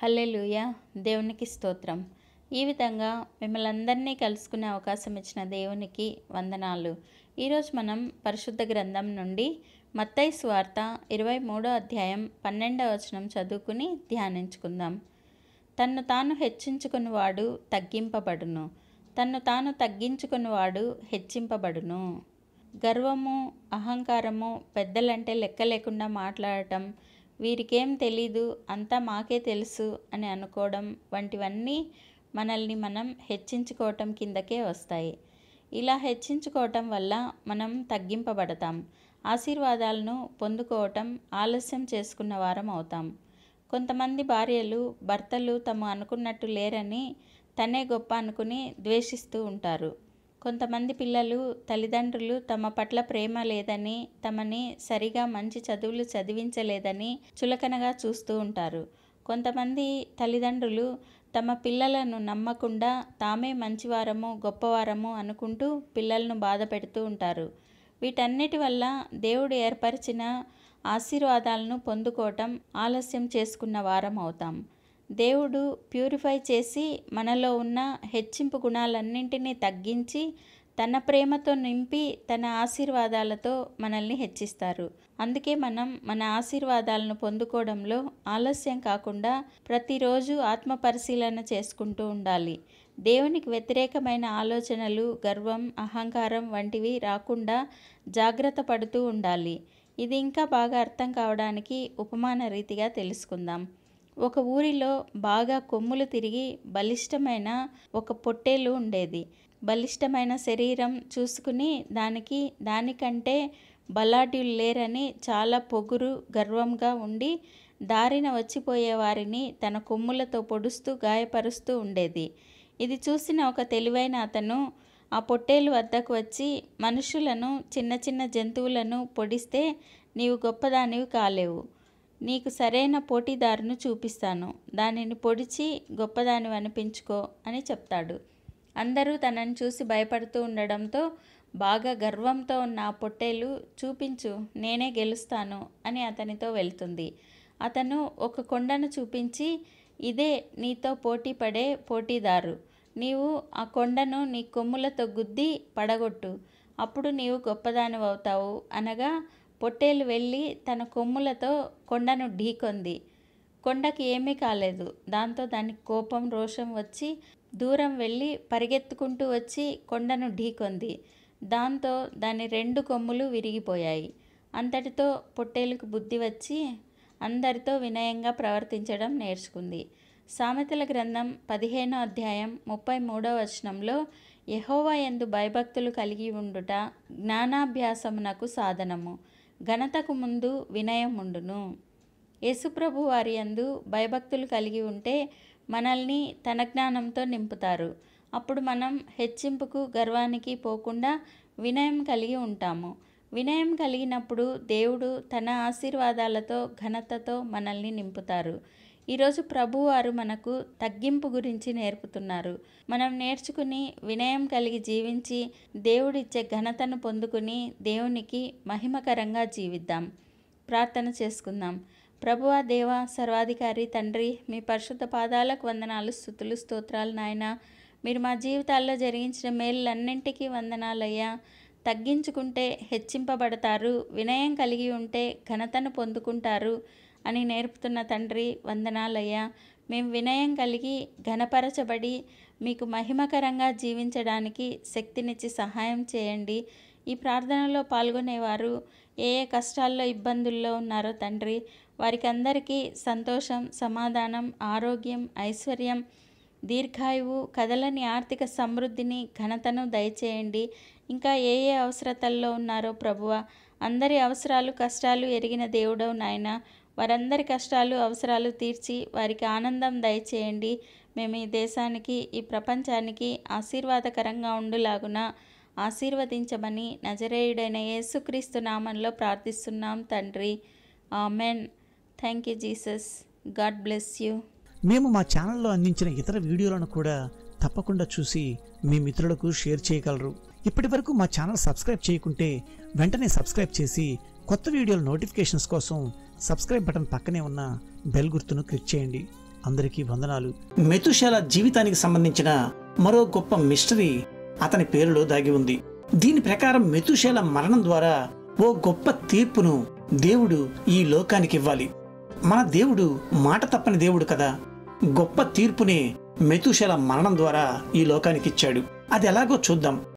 హల్లెలూయ దేవునికి స్తోత్రం ఈ విధంగా మిమ్మల్ని అందరినీ కలుసుకునే అవకాశం ఇచ్చిన దేవునికి వందనాలు ఈరోజు మనం పరిశుద్ధ గ్రంథం నుండి మత్తయి స్వార్త ఇరవై మూడో అధ్యాయం పన్నెండవ వచనం చదువుకుని ధ్యానించుకుందాం తన్ను తాను హెచ్చించుకున్నవాడు తగ్గింపబడును తన్ను తాను తగ్గించుకున్నవాడు హెచ్చింపబడును గర్వము అహంకారము పెద్దలంటే లెక్క లేకుండా మాట్లాడటం వీరికేం తెలీదు అంతా మాకే తెలుసు అని అనుకోవడం వంటివన్నీ మనల్ని మనం హెచ్చించుకోవటం కిందకే వస్తాయి ఇలా హెచ్చించుకోవటం వల్ల మనం తగ్గింపబడతాం ఆశీర్వాదాలను పొందుకోవటం ఆలస్యం చేసుకున్న వారం అవుతాం కొంతమంది భార్యలు భర్తలు తమ అనుకున్నట్టు లేరని తనే గొప్ప అనుకుని ద్వేషిస్తూ ఉంటారు కొంతమంది పిల్లలు తల్లిదండ్రులు తమ పట్ల ప్రేమ లేదని తమని సరిగా మంచి చదువులు చదివించలేదని చులకనగా చూస్తూ ఉంటారు కొంతమంది తల్లిదండ్రులు తమ పిల్లలను నమ్మకుండా తామే మంచివారము గొప్పవారము అనుకుంటూ పిల్లలను బాధ పెడుతూ ఉంటారు వీటన్నిటి వల్ల దేవుడు ఏర్పరిచిన ఆశీర్వాదాలను పొందుకోవటం ఆలస్యం చేసుకున్న వారం అవుతాం దేవుడు ప్యూరిఫై చేసి మనలో ఉన్న హెచ్చింపు గుణాలన్నింటినీ తగ్గించి తన ప్రేమతో నింపి తన ఆశీర్వాదాలతో మనల్ని హెచ్చిస్తారు అందుకే మనం మన ఆశీర్వాదాలను పొందుకోవడంలో ఆలస్యం కాకుండా ప్రతిరోజు ఆత్మ పరిశీలన చేసుకుంటూ ఉండాలి దేవునికి వ్యతిరేకమైన ఆలోచనలు గర్వం అహంకారం వంటివి రాకుండా జాగ్రత్త పడుతూ ఉండాలి ఇది ఇంకా బాగా అర్థం కావడానికి ఉపమాన రీతిగా తెలుసుకుందాం ఒక ఊరిలో బాగా కొమ్ములు తిరిగి బలిష్టమైన ఒక పొట్టేలు ఉండేది బలిష్టమైన శరీరం చూసుకుని దానికి దానికంటే బలాఢ్యులు లేరని చాలా పొగురు గర్వంగా ఉండి దారిన వచ్చిపోయే వారిని తన కొమ్ములతో పొడుస్తూ గాయపరుస్తూ ఉండేది ఇది చూసిన ఒక తెలివైన అతను ఆ పొట్టేలు వద్దకు వచ్చి మనుషులను చిన్న చిన్న జంతువులను పొడిస్తే నీవు గొప్పదానివి కాలేవు నీకు సరైన పోటీదారును చూపిస్తాను దానిని పొడిచి గొప్పదాని అనిపించుకో అని చెప్తాడు అందరూ తనని చూసి భయపడుతూ ఉండడంతో బాగా గర్వంతో ఉన్న ఆ పొట్టేలు చూపించు నేనే గెలుస్తాను అని అతనితో వెళ్తుంది అతను ఒక కొండను చూపించి ఇదే నీతో పోటీ పడే పోటీదారు నీవు ఆ కొండను నీ కొమ్ములతో గుద్ది పడగొట్టు అప్పుడు నీవు గొప్పదానివవుతావు అనగా పొట్టేలు వెళ్ళి తన కొమ్ములతో కొండను ఢీకొంది కొండకి ఏమీ కాలేదు దాంతో దానికి కోపం రోషం వచ్చి దూరం వెళ్ళి పరిగెత్తుకుంటూ వచ్చి కొండను ఢీకొంది దాంతో దాని రెండు కొమ్ములు విరిగిపోయాయి అంతటితో పొట్టేలుకు బుద్ధి వచ్చి అందరితో వినయంగా ప్రవర్తించడం నేర్చుకుంది సామెతల గ్రంథం పదిహేనో అధ్యాయం ముప్పై మూడో వచనంలో యహోవా ఎందు భయభక్తులు కలిగి ఉండుట జ్ఞానాభ్యాసమునకు సాధనము ఘనతకు ముందు వినయం ఉండును యేసుప్రభు వారి అందు భయభక్తులు కలిగి ఉంటే మనల్ని తన జ్ఞానంతో నింపుతారు అప్పుడు మనం హెచ్చింపుకు గర్వానికి పోకుండా వినయం కలిగి ఉంటాము వినయం కలిగినప్పుడు దేవుడు తన ఆశీర్వాదాలతో ఘనతతో మనల్ని నింపుతారు ఈరోజు ప్రభువారు మనకు తగ్గింపు గురించి నేర్పుతున్నారు మనం నేర్చుకుని వినయం కలిగి జీవించి దేవుడిచ్చే ఘనతను పొందుకుని దేవునికి మహిమకరంగా జీవిద్దాం ప్రార్థన చేసుకుందాం ప్రభువ దేవ సర్వాధికారి తండ్రి మీ పరిశుద్ధ పాదాలకు వందనాలు స్థుతులు స్తోత్రాలు నాయన మీరు మా జీవితాల్లో జరిగించిన మేలులన్నింటికీ వందనాలయ్యా తగ్గించుకుంటే హెచ్చింపబడతారు వినయం కలిగి ఉంటే ఘనతను పొందుకుంటారు అని నేర్పుతున్న తండ్రి వందనాలయ్యా మేము వినయం కలిగి ఘనపరచబడి మీకు మహిమకరంగా జీవించడానికి శక్తినిచ్చి సహాయం చేయండి ఈ ప్రార్థనలో పాల్గొనేవారు ఏ ఏ కష్టాల్లో ఇబ్బందుల్లో ఉన్నారో తండ్రి వారికి అందరికీ సంతోషం సమాధానం ఆరోగ్యం ఐశ్వర్యం దీర్ఘాయువు కదలని ఆర్థిక సమృద్ధిని ఘనతను దయచేయండి ఇంకా ఏ ఏ అవసరతల్లో ఉన్నారో ప్రభువ అందరి అవసరాలు కష్టాలు ఎరిగిన దేవుడవు నాయన వారందరి కష్టాలు అవసరాలు తీర్చి వారికి ఆనందం దయచేయండి మేము ఈ దేశానికి ఈ ప్రపంచానికి ఆశీర్వాదకరంగా ఉండులాగున ఆశీర్వదించమని నజరేయుడైన యేసుక్రీస్తు నామంలో ప్రార్థిస్తున్నాం తండ్రి amen thank you Jesus God bless you మేము మా ఛానల్లో అందించిన ఇతర వీడియోలను కూడా తప్పకుండా చూసి మీ మిత్రులకు షేర్ చేయగలరు ఇప్పటి వరకు మా ఛానల్ సబ్స్క్రైబ్ చేయకుంటే వెంటనే సబ్స్క్రైబ్ చేసి కొత్త వీడియోల నోటిఫికేషన్స్ కోసం సబ్స్క్రైబ్ బటన్ పక్కనే ఉన్న బెల్ గుర్తును క్లిక్ చేయండి అందరికీ వందనాలు మెతుశాల జీవితానికి సంబంధించిన మరో గొప్ప మిస్టరీ అతని పేరులో దాగి ఉంది దీని ప్రకారం మెతుశాల మరణం ద్వారా ఓ గొప్ప తీర్పును దేవుడు ఈ లోకానికి ఇవ్వాలి మన దేవుడు మాట తప్పని దేవుడు కదా గొప్ప తీర్పునే మెతుశాల మరణం ద్వారా ఈ లోకానికి ఇచ్చాడు అది ఎలాగో చూద్దాం